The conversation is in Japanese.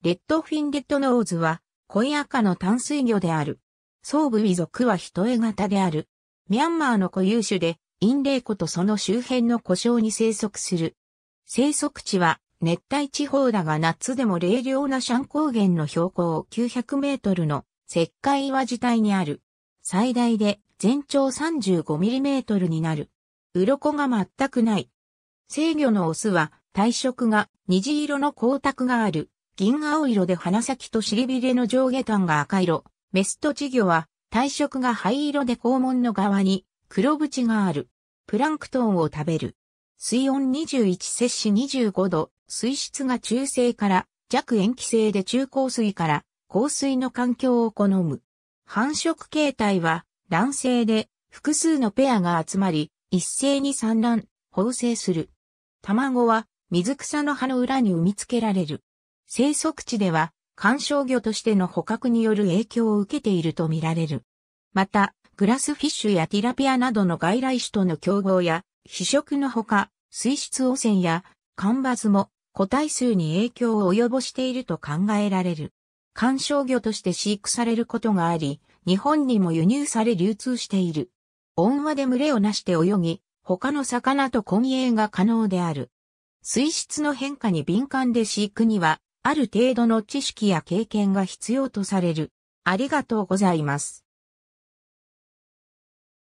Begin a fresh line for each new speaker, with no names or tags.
レッ
ドフィンレッドノーズは、恋赤の淡水魚である。総部遺族は人絵型である。ミャンマーの固有種で、インレイ湖とその周辺の湖沼に生息する。生息地は熱帯地方だが夏でも冷涼なシャン高原の標高900メートルの石灰岩自体にある。最大で全長35ミリメートルになる。鱗が全くない。生魚のオスは体色が虹色の光沢がある。銀青色で鼻先と尻びれの上下端が赤色。メスと稚魚は体色が灰色で肛門の側に黒縁がある。プランクトンを食べる。水温21摂氏25度、水質が中性から弱塩基性で中硬水から高水の環境を好む。繁殖形態は卵性で複数のペアが集まり、一斉に産卵、放生する。卵は水草の葉の裏に産み付けられる。生息地では観賞魚としての捕獲による影響を受けているとみられる。また、グラスフィッシュやティラピアなどの外来種との競合や、飛食のほか、水質汚染や、干ばつも個体数に影響を及ぼしていると考えられる。観賞魚として飼育されることがあり、日本にも輸入され流通している。温和で群れをなして泳ぎ、他の魚と混泳が可能である。水質の変化に敏感で飼育にはある程度の知識や経験が必要とされる。ありがとうございます。